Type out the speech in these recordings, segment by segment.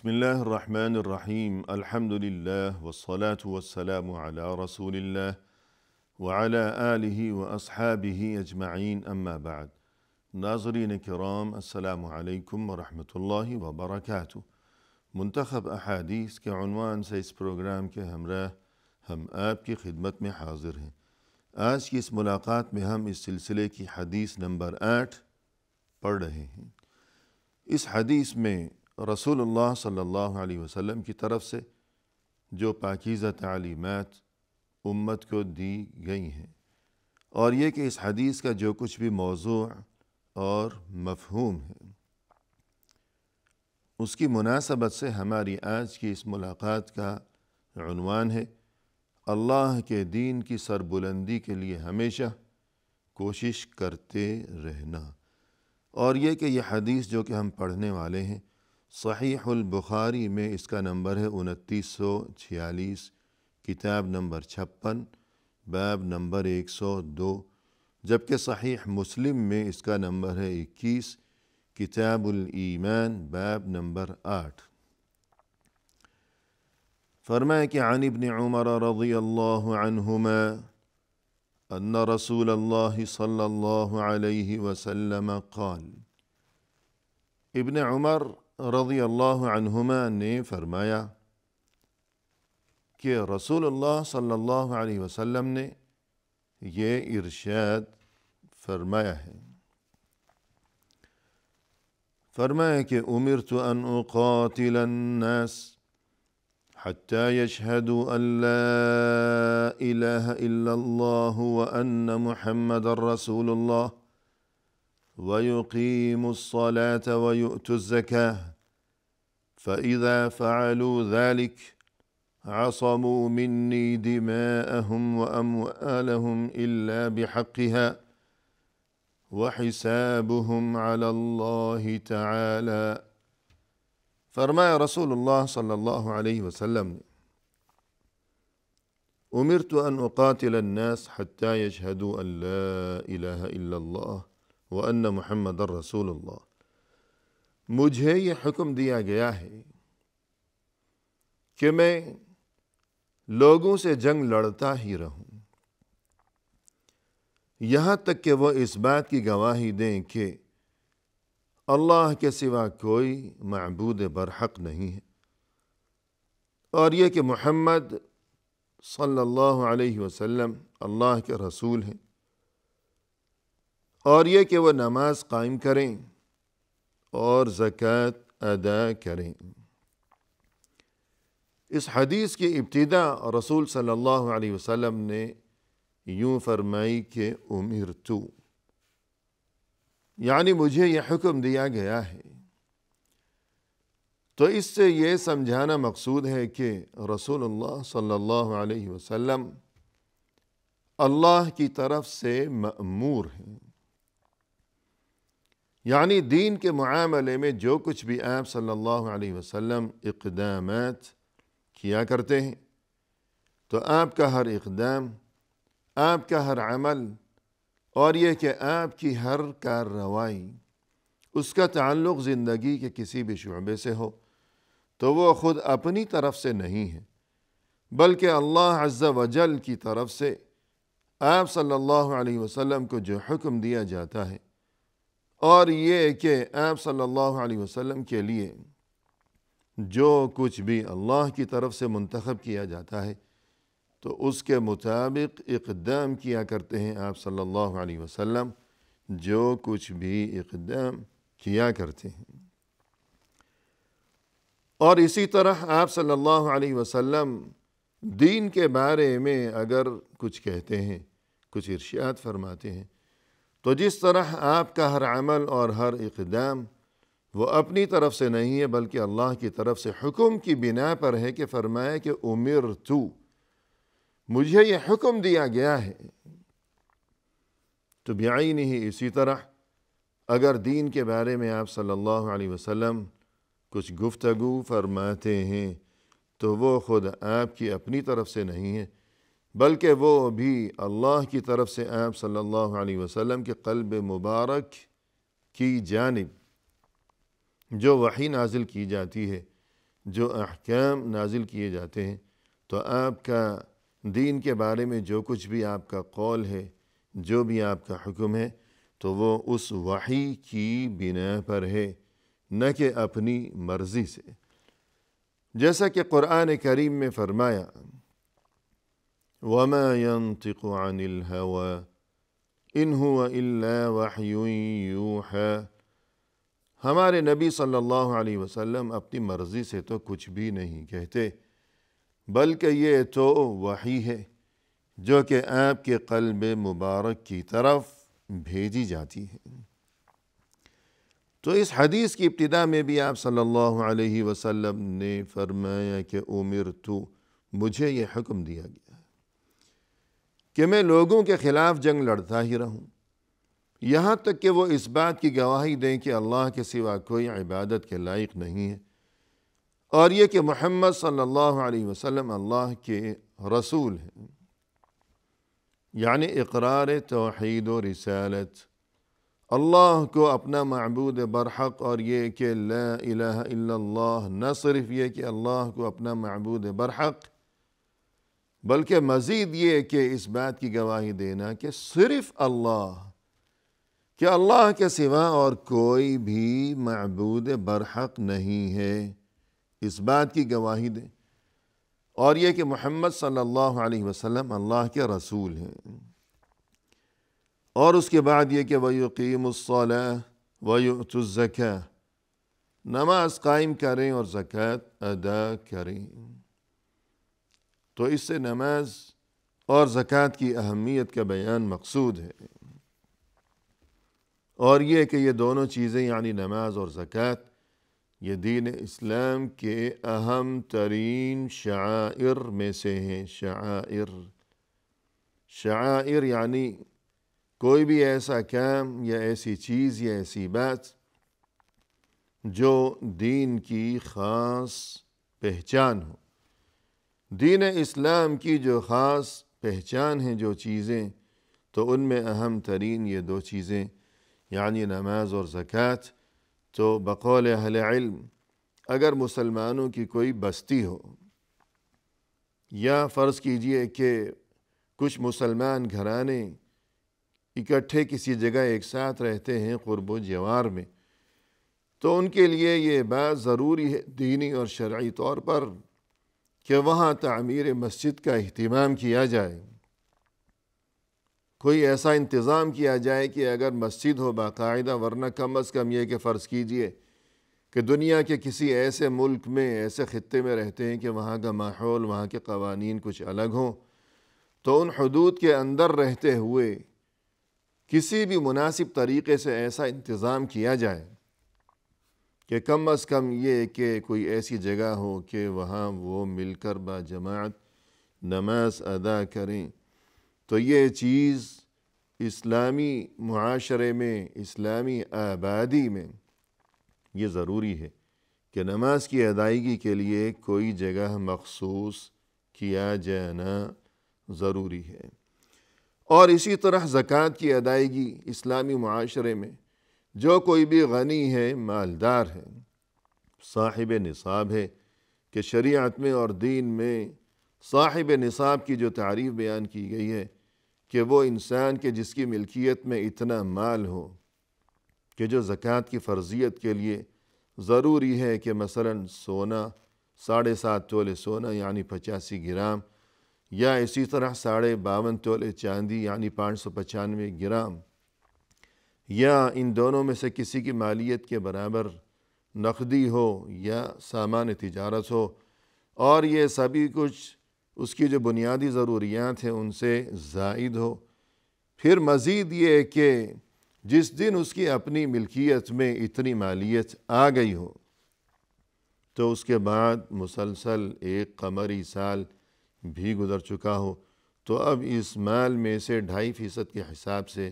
بسم الله الرحمن الرحيم الحمد لله والصلاة والسلام على رسول الله وعلى آله وأصحابه أجمعين أما بعد ناظرين كرام السلام عليكم ورحمة الله وبركاته منتخب أحاديث كعنوان سيس بروغرام كهمراه هم آب كي ہم آپ کی خدمت میں حاضر ہیں آج کی اس ملاقات میں ہم اس سلسلے کی حدیث نمبر آٹھ پڑھ رہے ہیں اس حدیث میں رسول اللہ صلی اللہ علیہ وسلم کی طرف سے جو پاکیزہ تعلیمات امت کو دی گئی ہیں اور یہ کہ اس حدیث کا جو کچھ بھی موضوع اور مفہوم ہے اس کی مناسبت سے ہماری آج کی اس ملاقات کا عنوان ہے اللہ کے دین کی سربلندی کے لیے ہمیشہ کوشش کرتے رہنا اور یہ کہ یہ حدیث جو کہ ہم پڑھنے والے ہیں صحیح البخاری میں اس کا نمبر ہے انتیس سو چھیالیس کتاب نمبر چھپن باب نمبر ایک سو دو جبکہ صحیح مسلم میں اس کا نمبر ہے اکیس کتاب الایمان باب نمبر آٹھ فرمائے ابن عمر رضی اللہ عنہما ان رسول اللہ صلی اللہ علیہ وسلم قال ابن عمر رضي الله عنهما نے فرمايا كي رسول الله صلى الله عليه وسلم ني يه ارشاد فرمايا هي فرمايا كي امرت ان اقاتل الناس حتى يشهدوا أن لا إله إلا الله وأن محمد رسول الله ويقيم الصلاة ويؤتوا الزكاة فإذا فعلوا ذلك عصموا مني دماءهم وأموالهم إلا بحقها وحسابهم على الله تعالى فرمى رسول الله صلى الله عليه وسلم أمرت أن أقاتل الناس حتى يشهدوا أن لا إله إلا الله وأن محمد رسول الله مجھے یہ حکم دیا گیا ہے کہ میں لوگوں سے جنگ لڑتا ہی رہوں یہاں تک کہ وہ اس بات کی گواہی دیں کہ اللہ کے سوا کوئی معبود برحق نہیں ہے اور یہ کہ محمد صلی اللہ علیہ وسلم اللہ کے رسول ہیں اور یہ کہ وہ نماز قائم کریں اور زکوٰۃ ادا کریں اس حدیث کی ابتدا رسول صلی اللہ علیہ وسلم نے یوں فرمائی کہ امیر تو یعنی مجھے یہ حکم دیا گیا ہے تو اس سے یہ سمجھانا مقصود ہے کہ رسول اللہ صلی اللہ علیہ وسلم اللہ کی طرف سے مأمور ہیں یعنی دین کے معاملے میں جو کچھ بھی آپ صلی اللہ علیہ وسلم اقدامات کیا کرتے ہیں تو آپ کا ہر اقدام آپ کا ہر عمل اور یہ کہ آپ کی ہر کارروائی اس کا تعلق زندگی کے کسی بھی شعبے سے ہو تو وہ خود اپنی طرف سے نہیں ہے بلکہ اللہ عز و جل کی طرف سے آپ صلی اللہ علیہ وسلم کو جو حکم دیا جاتا ہے اور یہ کہ آپ صلی اللہ علیہ وسلم کے لیے جو کچھ بھی اللہ کی طرف سے منتخب کیا جاتا ہے تو اس کے مطابق اقدام کیا کرتے ہیں آپ صلی اللہ علیہ وسلم جو کچھ بھی اقدام کیا کرتے ہیں اور اسی طرح آپ صلی اللہ علیہ وسلم دین کے بارے میں اگر کچھ کہتے ہیں کچھ ارشیات فرماتے ہیں تو جس طرح آپ کا ہر عمل اور ہر اقدام وہ اپنی طرف سے نہیں ہے بلکہ اللہ کی طرف سے حکم کی بنا پر ہے کہ فرمایا کہ امر تو مجھے یہ حکم دیا گیا ہے تو بیائی نہیں اسی طرح اگر دین کے بارے میں آپ صلی اللہ علیہ وسلم کچھ گفتگو فرماتے ہیں تو وہ خود آپ کی اپنی طرف سے نہیں ہے بلکہ وہ بھی اللہ کی طرف سے آپ صلی اللہ علیہ وسلم کے قلب مبارک کی جانب جو وحی نازل کی جاتی ہے جو احکام نازل کیے جاتے ہیں تو آپ کا دین کے بارے میں جو کچھ بھی آپ کا قول ہے جو بھی آپ کا حکم ہے تو وہ اس وحی کی بنا پر ہے نہ کہ اپنی مرضی سے جیسا کہ قرآن کریم میں فرمایا وما ينطق عن الهوی ان هو الا وحی ہے ہمارے نبی صلی اللہ علیہ وسلم اپنی مرضی سے تو کچھ بھی نہیں کہتے بلکہ یہ تو وحی ہے جو کہ آپ کے قلب مبارک کی طرف بھیجی جاتی ہے تو اس حدیث کی ابتدا میں بھی آپ صلی اللہ علیہ وسلم نے فرمایا کہ عمر تو مجھے یہ حکم دیا گیا کہ میں لوگوں کے خلاف جنگ لڑتا ہی رہوں یہاں تک کہ وہ اس بات کی گواہی دیں کہ اللہ کے سوا کوئی عبادت کے لائق نہیں ہے اور یہ کہ محمد صلی اللہ علیہ وسلم اللہ کے رسول ہیں یعنی اقرار توحید و رسالت اللہ کو اپنا معبود برحق اور یہ کہ لا الہ الا اللہ نہ صرف یہ کہ اللہ کو اپنا معبود برحق بلکہ مزید یہ کہ اس بات کی گواہی دینا کہ صرف اللہ کہ اللہ کے سوا اور کوئی بھی معبود برحق نہیں ہے اس بات کی گواہی دیں اور یہ کہ محمد صلی اللہ علیہ وسلم اللہ کے رسول ہیں اور اس کے بعد یہ کہ ویقیم وَيُعْتُ الزَّكَةِ نماز قائم کریں اور زکاة ادا کریں تو اس سے نماز اور زکوٰۃ کی اہمیت کا بیان مقصود ہے اور یہ کہ یہ دونوں چیزیں یعنی نماز اور زکوٰۃ یہ دین اسلام کے اہم ترین شعائر میں سے ہیں شعائر شعائر یعنی کوئی بھی ایسا کام یا ایسی چیز یا ایسی بات جو دین کی خاص پہچان ہو دین اسلام کی جو خاص پہچان ہیں جو چیزیں تو ان میں اہم ترین یہ دو چیزیں یعنی نماز اور زکوٰۃ تو بقول اہل علم اگر مسلمانوں کی کوئی بستی ہو یا فرض کیجئے کہ کچھ مسلمان گھرانے اکٹھے کسی جگہ ایک ساتھ رہتے ہیں قرب و جوار میں تو ان کے لیے یہ بات ضروری ہے دینی اور شرعی طور پر کہ وہاں تعمیر مسجد کا اہتمام کیا جائے کوئی ایسا انتظام کیا جائے کہ اگر مسجد ہو باقاعدہ ورنہ کم از کم یہ کہ فرض کیجئے کہ دنیا کے کسی ایسے ملک میں ایسے خطے میں رہتے ہیں کہ وہاں کا ماحول وہاں کے قوانین کچھ الگ ہوں تو ان حدود کے اندر رہتے ہوئے کسی بھی مناسب طریقے سے ایسا انتظام کیا جائے کہ کم از کم یہ کہ کوئی ایسی جگہ ہو کہ وہاں وہ مل کر با جماعت نماز ادا کریں تو یہ چیز اسلامی معاشرے میں اسلامی آبادی میں یہ ضروری ہے کہ نماز کی ادائیگی کے لیے کوئی جگہ مخصوص کیا جانا ضروری ہے اور اسی طرح زکوٰۃ کی ادائیگی اسلامی معاشرے میں جو کوئی بھی غنی ہے مالدار ہے صاحب نصاب ہے کہ شریعت میں اور دین میں صاحب نصاب کی جو تعریف بیان کی گئی ہے کہ وہ انسان کے جس کی ملکیت میں اتنا مال ہو کہ جو زکوٰۃ کی فرضیت کے لیے ضروری ہے کہ مثلا سونا ساڑھے سات تولے سونا یعنی پچاسی گرام یا اسی طرح ساڑھے باون تولے چاندی یعنی پانچ سو پچانوے گرام یا ان دونوں میں سے کسی کی مالیت کے برابر نقدی ہو یا سامان تجارت ہو اور یہ سبھی کچھ اس کی جو بنیادی ضروریات ہیں ان سے زائد ہو پھر مزید یہ کہ جس دن اس کی اپنی ملکیت میں اتنی مالیت آ گئی ہو تو اس کے بعد مسلسل ایک قمری سال بھی گزر چکا ہو تو اب اس مال میں سے ڈھائی فیصد کے حساب سے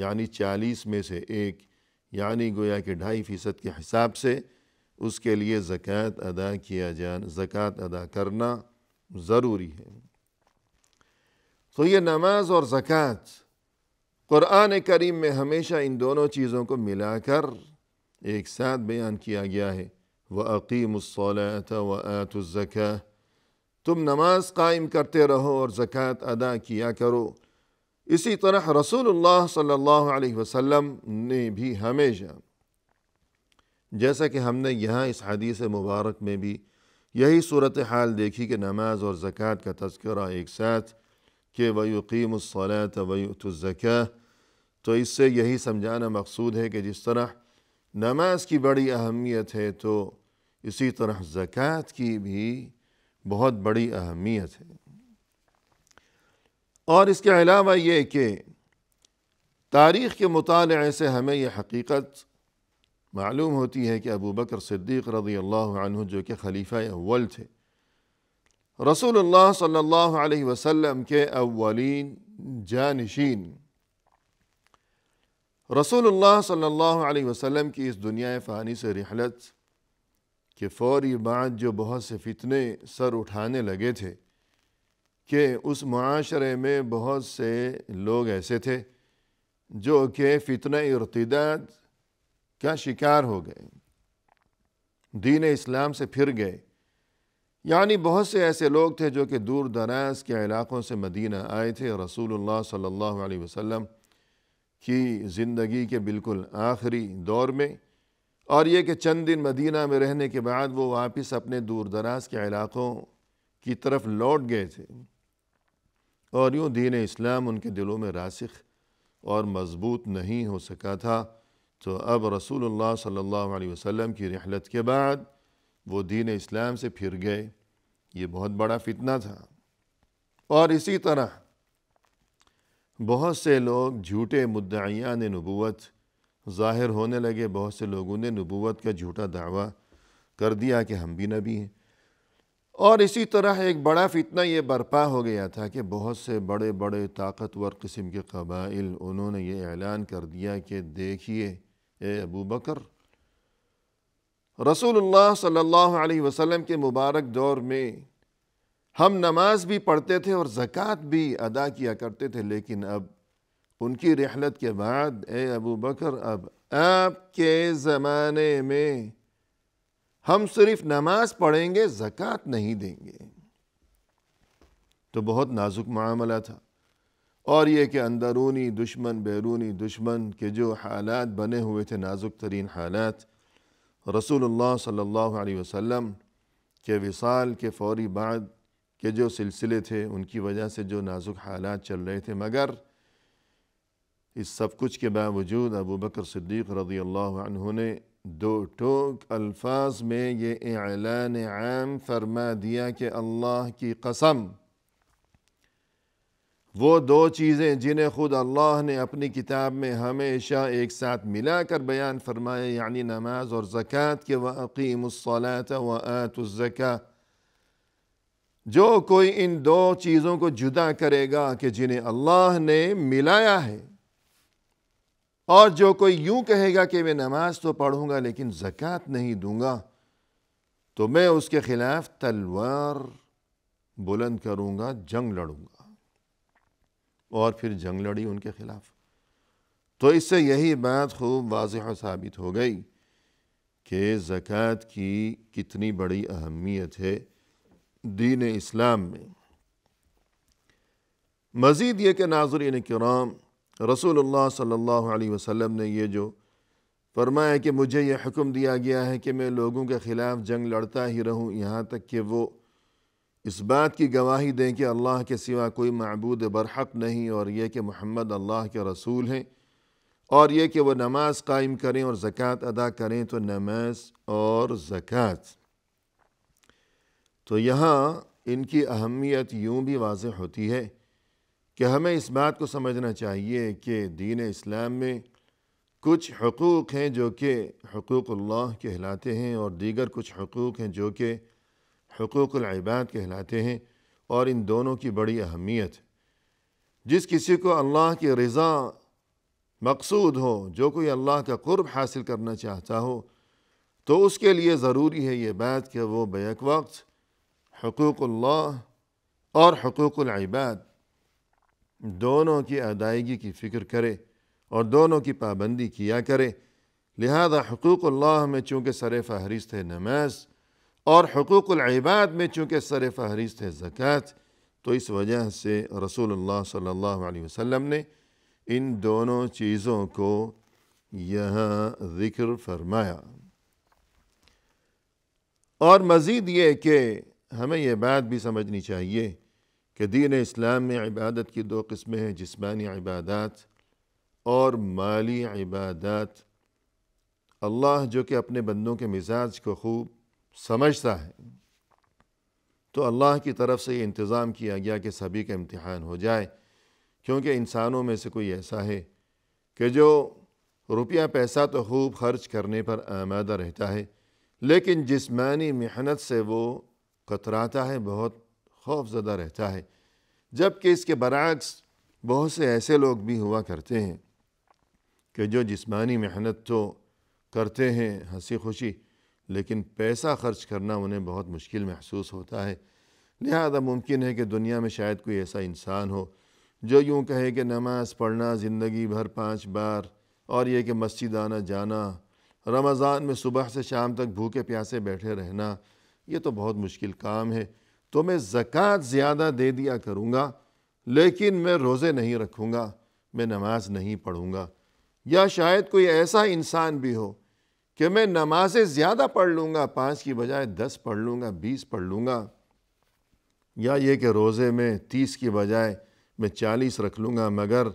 یعنی چالیس میں سے ایک یعنی گویا کہ ڈھائی فیصد کے حساب سے اس کے لیے زکوٰۃ ادا کیا جانا زکوٰۃ ادا کرنا ضروری ہے تو یہ نماز اور زکوٰۃ قرآن کریم میں ہمیشہ ان دونوں چیزوں کو ملا کر ایک ساتھ بیان کیا گیا ہے وہ عقیم وَآتُ الزَّكَاةَ تم نماز قائم کرتے رہو اور زکاة ادا کیا کرو اسی طرح رسول اللہ صلی اللہ علیہ وسلم نے بھی ہمیشہ جیسا کہ ہم نے یہاں اس حدیث مبارک میں بھی یہی صورت حال دیکھی کہ نماز اور زکوٰۃ کا تذکرہ ایک ساتھ کہ وَيُقِيمُ الصَّلَاةَ وَيُؤْتُ الزَّكَاةَ تو تو اس سے یہی سمجھانا مقصود ہے کہ جس طرح نماز کی بڑی اہمیت ہے تو اسی طرح زکوٰۃ کی بھی بہت بڑی اہمیت ہے اور اس کے علاوہ یہ کہ تاریخ کے مطالعے سے ہمیں یہ حقیقت معلوم ہوتی ہے کہ ابو بکر صدیق رضی اللہ عنہ جو کہ خلیفہ اول تھے رسول اللہ صلی اللہ علیہ وسلم کے اولین جانشین رسول اللہ صلی اللہ علیہ وسلم کی اس دنیا فانی سے رحلت کے فوری بعد جو بہت سے فتنے سر اٹھانے لگے تھے کہ اس معاشرے میں بہت سے لوگ ایسے تھے جو کہ فتنہ ارتداد کا شکار ہو گئے دین اسلام سے پھر گئے یعنی بہت سے ایسے لوگ تھے جو کہ دور دراز کے علاقوں سے مدینہ آئے تھے رسول اللہ صلی اللہ علیہ وسلم کی زندگی کے بالکل آخری دور میں اور یہ کہ چند دن مدینہ میں رہنے کے بعد وہ واپس اپنے دور دراز کے علاقوں کی طرف لوٹ گئے تھے اور یوں دین اسلام ان کے دلوں میں راسخ اور مضبوط نہیں ہو سکا تھا تو اب رسول اللہ صلی اللہ علیہ وسلم کی رحلت کے بعد وہ دین اسلام سے پھر گئے یہ بہت بڑا فتنہ تھا اور اسی طرح بہت سے لوگ جھوٹے مدعیان نبوت ظاہر ہونے لگے بہت سے لوگوں نے نبوت کا جھوٹا دعویٰ کر دیا کہ ہم بھی نبی ہیں اور اسی طرح ایک بڑا فتنہ یہ برپا ہو گیا تھا کہ بہت سے بڑے بڑے طاقتور قسم کے قبائل انہوں نے یہ اعلان کر دیا کہ دیکھیے اے ابو بکر رسول اللہ صلی اللہ علیہ وسلم کے مبارک دور میں ہم نماز بھی پڑھتے تھے اور زکوٰۃ بھی ادا کیا کرتے تھے لیکن اب ان کی رحلت کے بعد اے ابو بکر اب آپ کے زمانے میں ہم صرف نماز پڑھیں گے زکوٰۃ نہیں دیں گے تو بہت نازک معاملہ تھا اور یہ کہ اندرونی دشمن بیرونی دشمن کے جو حالات بنے ہوئے تھے نازک ترین حالات رسول اللہ صلی اللہ علیہ وسلم کے وصال کے فوری بعد کے جو سلسلے تھے ان کی وجہ سے جو نازک حالات چل رہے تھے مگر اس سب کچھ کے باوجود ابو بکر صدیق رضی اللہ عنہ نے دو ٹوک الفاظ میں یہ اعلان عام فرما دیا کہ اللہ کی قسم وہ دو چیزیں جنہیں خود اللہ نے اپنی کتاب میں ہمیشہ ایک ساتھ ملا کر بیان فرمائے یعنی نماز اور زکوٰۃ کے وَأَقِيمُ الصَّلَاةَ وَآتُ اس جو کوئی ان دو چیزوں کو جدا کرے گا کہ جنہیں اللہ نے ملایا ہے اور جو کوئی یوں کہے گا کہ میں نماز تو پڑھوں گا لیکن زکوٰۃ نہیں دوں گا تو میں اس کے خلاف تلوار بلند کروں گا جنگ لڑوں گا اور پھر جنگ لڑی ان کے خلاف تو اس سے یہی بات خوب واضح ثابت ہو گئی کہ زکوٰۃ کی کتنی بڑی اہمیت ہے دین اسلام میں مزید یہ کہ ناظرین کرام رسول اللہ صلی اللہ علیہ وسلم نے یہ جو فرمایا کہ مجھے یہ حکم دیا گیا ہے کہ میں لوگوں کے خلاف جنگ لڑتا ہی رہوں یہاں تک کہ وہ اس بات کی گواہی دیں کہ اللہ کے سوا کوئی معبود برحق نہیں اور یہ کہ محمد اللہ کے رسول ہیں اور یہ کہ وہ نماز قائم کریں اور زکوٰۃ ادا کریں تو نماز اور زکوٰۃ تو یہاں ان کی اہمیت یوں بھی واضح ہوتی ہے کہ ہمیں اس بات کو سمجھنا چاہیے کہ دین اسلام میں کچھ حقوق ہیں جو کہ حقوق اللہ کہلاتے ہیں اور دیگر کچھ حقوق ہیں جو کہ حقوق العباد کہلاتے ہیں اور ان دونوں کی بڑی اہمیت جس کسی کو اللہ کی رضا مقصود ہو جو کوئی اللہ کا قرب حاصل کرنا چاہتا ہو تو اس کے لیے ضروری ہے یہ بات کہ وہ بیک وقت حقوق اللہ اور حقوق العباد دونوں کی ادائیگی کی فکر کرے اور دونوں کی پابندی کیا کرے لہذا حقوق اللہ میں چونکہ سر فہرست ہے نماز اور حقوق العباد میں چونکہ سر فہرست ہے زکوٰۃ تو اس وجہ سے رسول اللہ صلی اللہ علیہ وسلم نے ان دونوں چیزوں کو یہاں ذکر فرمایا اور مزید یہ کہ ہمیں یہ بات بھی سمجھنی چاہیے کہ دین اسلام میں عبادت کی دو قسمیں ہیں جسمانی عبادات اور مالی عبادات اللہ جو کہ اپنے بندوں کے مزاج کو خوب سمجھتا ہے تو اللہ کی طرف سے یہ انتظام کیا گیا کہ سبھی کا امتحان ہو جائے کیونکہ انسانوں میں سے کوئی ایسا ہے کہ جو روپیہ پیسہ تو خوب خرچ کرنے پر آمادہ رہتا ہے لیکن جسمانی محنت سے وہ کتراتا ہے بہت خوف زدہ رہتا ہے جب کہ اس کے برعکس بہت سے ایسے لوگ بھی ہوا کرتے ہیں کہ جو جسمانی محنت تو کرتے ہیں ہنسی خوشی لیکن پیسہ خرچ کرنا انہیں بہت مشکل محسوس ہوتا ہے لہذا ممکن ہے کہ دنیا میں شاید کوئی ایسا انسان ہو جو یوں کہے کہ نماز پڑھنا زندگی بھر پانچ بار اور یہ کہ مسجد آنا جانا رمضان میں صبح سے شام تک بھوکے پیاسے بیٹھے رہنا یہ تو بہت مشکل کام ہے تو میں زکوٰۃ زیادہ دے دیا کروں گا لیکن میں روزے نہیں رکھوں گا میں نماز نہیں پڑھوں گا یا شاید کوئی ایسا انسان بھی ہو کہ میں نمازیں زیادہ پڑھ لوں گا پانچ کی بجائے دس پڑھ لوں گا بیس پڑھ لوں گا یا یہ کہ روزے میں تیس کی بجائے میں چالیس رکھ لوں گا مگر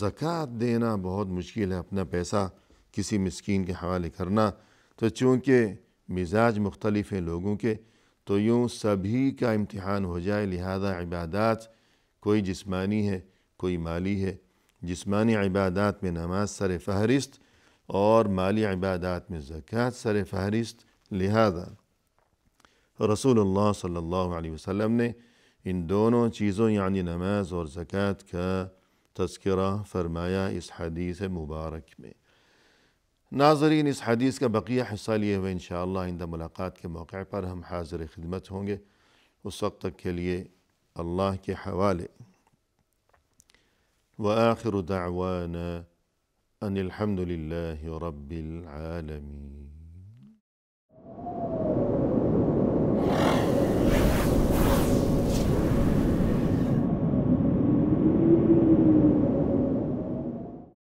زکوٰۃ دینا بہت مشکل ہے اپنا پیسہ کسی مسکین کے حوالے کرنا تو چونکہ مزاج مختلف ہیں لوگوں کے تو یوں سبھی کا امتحان ہو جائے لہذا عبادات کوئی جسمانی ہے کوئی مالی ہے جسمانی عبادات میں نماز سر فہرست اور مالی عبادات میں زکوٰۃ سر فہرست لہذا رسول اللہ صلی اللہ علیہ وسلم نے ان دونوں چیزوں یعنی نماز اور زکوٰۃ کا تذکرہ فرمایا اس حدیث مبارک میں ناظرین اس حدیث کا بقیہ حصہ لیے ہوئے انشاءاللہ اندہ ملاقات کے موقع پر ہم حاضر خدمت ہوں گے اس وقت تک کے لیے اللہ کے حوالے وآخر دعوانا ان الحمد للہ رب العالمين